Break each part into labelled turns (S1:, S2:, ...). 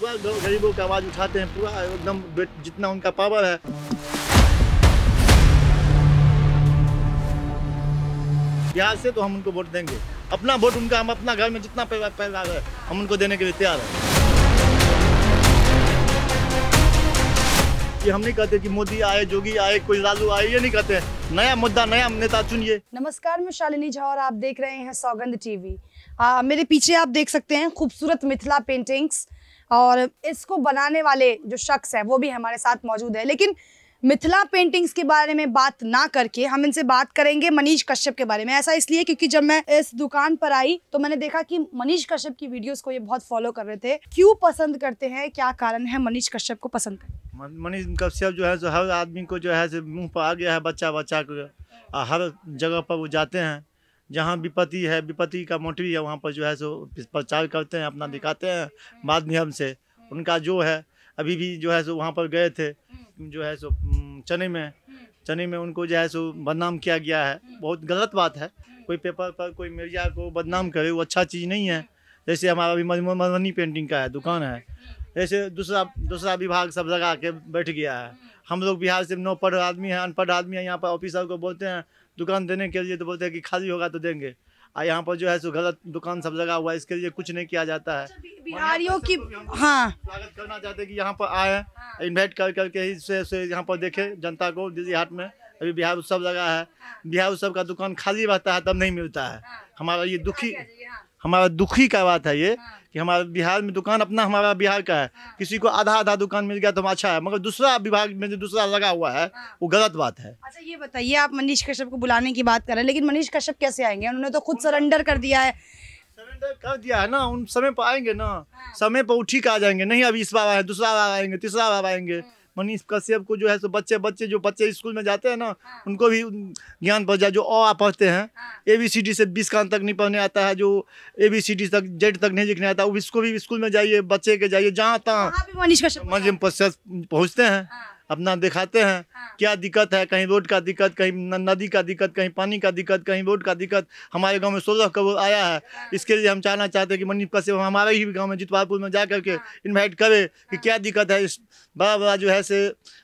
S1: पूरा गरीबों की आवाज़ उठाते हैं पूरा एकदम जितना उनका पावर है बिहार से तो हम उनको वोट देंगे अपना वोट उनका हम अपना घर में जितना पैदा है हम उनको देने के लिए तैयार हैं कि हम नहीं कहते कि मोदी आए जोगी आए कोई लालू आए ये नहीं कहते हैं नया मुद्दा नया नेता चुनिए
S2: नमस्कार मैं शालिनी झा और आप देख रहे हैं सौगंध टीवी आ, मेरे पीछे आप देख सकते हैं खूबसूरत मिथिला पेंटिंग्स और इसको बनाने वाले जो शख्स है वो भी हमारे साथ मौजूद है लेकिन मिथिला पेंटिंग्स के बारे में बात ना करके हम इनसे बात करेंगे मनीष कश्यप के बारे में ऐसा इसलिए क्योंकि जब मैं इस दुकान पर आई तो मैंने देखा कि मनीष कश्यप की वीडियोस को ये बहुत फॉलो कर रहे थे क्यों पसंद करते हैं क्या कारण है मनीष कश्यप को पसंद
S1: कर मनीष कश्यप जो है जो हर आदमी को जो है मुँह पर आ गया है बच्चा बच्चा को हर जगह पर वो जाते हैं जहाँ विपत्ति है विपत्ति का मोटिव है वहाँ पर जो है सो प्रचार करते हैं अपना दिखाते हैं माध्यम से उनका जो है अभी भी जो है सो वहाँ पर गए थे जो है सो चने में चने में उनको जो है सो बदनाम किया गया है बहुत गलत बात है कोई पेपर पर कोई मीडिया को बदनाम करे वो अच्छा चीज़ नहीं है जैसे हमारा अभी मधुबनी पेंटिंग का है दुकान है जैसे दूसरा दूसरा विभाग सब लगा के बैठ गया है हम लोग बिहार से नौ पढ़ आदमी हैं अनपढ़ आदमी है यहाँ पर ऑफिसर को बोलते हैं दुकान देने के लिए तो बोलते हैं कि खाली होगा तो देंगे यहाँ पर जो है सो गलत दुकान सब लगा हुआ है इसके लिए कुछ नहीं किया जाता है अच्छा,
S2: बिहारियों की हाँ
S1: स्वागत करना चाहते हैं कि यहाँ पर आए इन्वाइट हाँ। कर करके ही से, से यहाँ पर देखे जनता को दिल्ली हाट में अभी बिहार उत्सव लगा है हाँ। बिहार उत्सव का दुकान खाली रहता है तब नहीं मिलता है हाँ। हमारा ये दुखी हमारा दुखी का बात है ये हाँ। कि हमारे बिहार में दुकान अपना हमारा बिहार का है हाँ। किसी को आधा आधा दुकान मिल गया तो अच्छा है मगर दूसरा विभाग में जो दूसरा लगा हुआ है हाँ। वो गलत बात है
S2: अच्छा ये बताइए आप मनीष कश्यप को बुलाने की बात कर रहे हैं लेकिन मनीष कश्यप कैसे आएंगे उन्होंने तो खुद सरेंडर
S1: कर दिया है सरेंडर कर दिया है ना उन समय पर आएंगे ना समय पर उठी ठीक आ जाएंगे नहीं अभी इस बार आए दूसरा बार आएंगे तीसरा बार आएंगे मनीष कश्यप को जो है सो बच्चे बच्चे जो बच्चे स्कूल में जाते हैं ना हाँ। उनको भी ज्ञान पहुँच जाए जो अ आ पढ़ते हैं ए बी सी डी से बीस कान तक नहीं पढ़ने आता है जो ए बी सी डी तक जेड तक नहीं लिखने आता उसको भी स्कूल में जाइए बच्चे के जाइए जहाँ तहाँ मनीष कश्यप पहुँचते हैं हाँ। अपना दिखाते हैं हाँ। क्या दिक्कत है कहीं रोड का दिक्कत कहीं नदी का दिक्कत कहीं पानी का दिक्कत कहीं रोड का दिक्कत हमारे गांव में सोलह करोड़ आया है हाँ। इसके लिए हम चाहना चाहते हैं कि मनी से हमारे ही गांव में जितवारपुर में जा करके हाँ। इन्वाइट करें कि हाँ। क्या दिक्कत है इस बड़ा बड़ा जो है से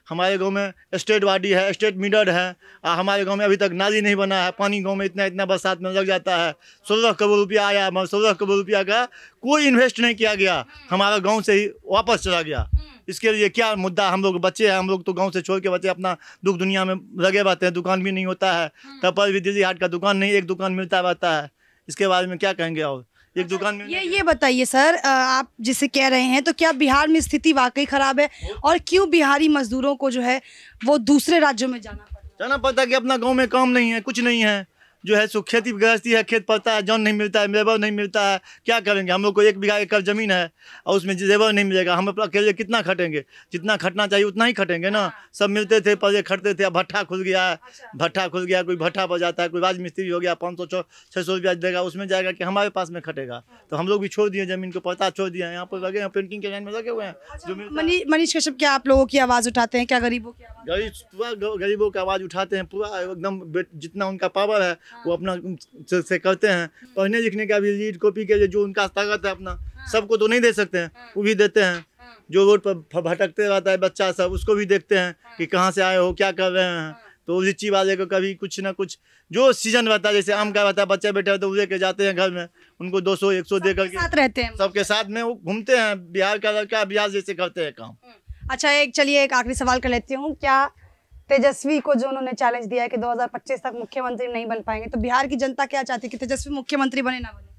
S1: हमारे गाँव में स्टेट वाडी है स्टेट मीडर है हमारे गाँव में अभी तक नाली नहीं बना है पानी गाँव में इतना इतना बरसात में लग जाता है सोलह करोड़ रुपया आया मगर सोलह करोड़ रुपया का कोई इन्वेस्ट नहीं किया गया हाँ। हमारा गाँव से ही वापस चला गया हाँ। इसके लिए क्या मुद्दा हम लोग बच्चे हैं हम लोग तो गांव से छोड़ के बच्चे अपना दुख दुनिया में लगे रहते हैं दुकान भी नहीं होता है हम्म। तब पर भी दीदी हाट का दुकान नहीं एक दुकान मिलता रहता है इसके बारे में क्या कहेंगे और एक अच्छा, दुकान में
S2: ये ये बताइए सर आप जिसे कह रहे हैं तो क्या बिहार में स्थिति वाकई खराब है और क्यों बिहारी मजदूरों को जो है वो दूसरे राज्यों में
S1: जाना पड़ता जाना पड़ता है कि अपना गाँव में काम नहीं है कुछ नहीं है जो है सो खेती गृहस्थी है खेत पड़ता है जौन नहीं मिलता है लेबर नहीं मिलता है क्या करेंगे हम लोग को एक बीघा एकड़ ज़मीन है और उसमें लेबर नहीं मिलेगा हम अपना अकेले कितना खटेंगे जितना खटना चाहिए उतना ही खटेंगे ना हाँ। सब मिलते थे पहले खटते थे अब भट्ठा खुल गया है अच्छा। भट्ठा खुल गया कोई भट्ठा पर जाता है कोई राजमिस्त्री हो गया पाँच सौ छः छः सौ रुपया देगा उसमें जाएगा कि हमारे पास में खटेगा तो हम लोग भी छोड़ दिए ज़मीन को पता छोड़ दिया यहाँ पर लगे हैं पेंटिंग के लाइन में लगे हुए हैं अच्छा,
S2: मनीष कश्यप क्या आप लोगों की आवाज़ उठाते हैं क्या गरीबों
S1: की गरीब पूरा गरीबों की आवाज़ उठाते हैं पूरा एकदम जितना उनका पावर है वो हाँ। अपना से करते हैं हम्म। पढ़ने लिखने का भी लीड कॉपी के लिए जो उनका ताकत है अपना हाँ। सबको तो नहीं दे सकते हैं हाँ। वो भी देते हैं जो रोड पर भटकते रहता है बच्चा सब उसको भी देखते हैं कि कहाँ से आए हो क्या कर रहे हैं तो लीची वाले को कभी कुछ ना कुछ जो सीजन रहता है जैसे आम का रहता है बच्चा बेटा तो लेके जाते हैं घर में उनको 200 100 दे करके साथ रहते हैं सबके साथ में वो घूमते हैं बिहार का लड़का बिहार जैसे करते हैं काम हम्म।
S2: अच्छा एक चलिए एक आखिरी सवाल कर लेती हूँ क्या तेजस्वी को जो उन्होंने चैलेंज दिया है कि 2025 तक मुख्यमंत्री नहीं बन पाएंगे तो बिहार की जनता क्या चाहती है कि तेजस्वी मुख्यमंत्री बने ना बने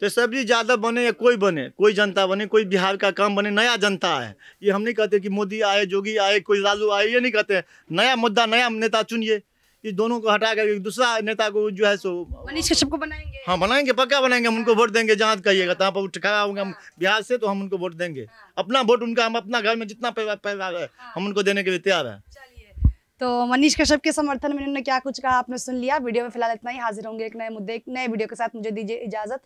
S1: तेजस्वी तो जी ज़्यादा बने या कोई बने कोई जनता बने कोई बिहार का काम बने नया जनता है ये हम नहीं कहते कि मोदी आए जोगी आए कोई लालू आए ये नहीं कहते नया मुद्दा नया नेता चुनिए इस दोनों को हटा कर दूसरा नेता को जो है सो मनीष कश्यप को बनाएंगे हाँ बनाएंगे पक्का बनाएंगे हम उनको वोट देंगे जहाँ कहिएगा तहाँ पर उठाया होंगे हम हाँ। बिहार से तो हम उनको वोट देंगे हाँ। अपना वोट उनका हम अपना घर में जितना पैसा है हाँ। हम उनको देने के लिए तैयार है
S2: तो मनीष कश्यप के समर्थन में इन्होंने क्या कुछ कहा आपने सुन लिया वीडियो में फिलहाल इतना ही हाजिर होंगे एक नए मुद्दे एक नए वीडियो के साथ मुझे दीजिए इजाजत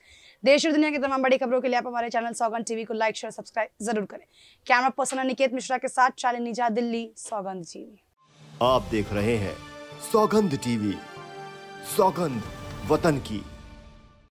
S2: देश और दुनिया की तमाम बड़ी खबरों के लिए आप हमारे चैनल सौगन टीवी को लाइक शेयर सब्सक्राइब जरूर करें कैमरा पर्सन अनिकेत मिश्रा के साथ चालिनी निजा दिल्ली सौगंध टीवी
S1: आप देख रहे हैं सौगंध टीवी सौगंध वतन की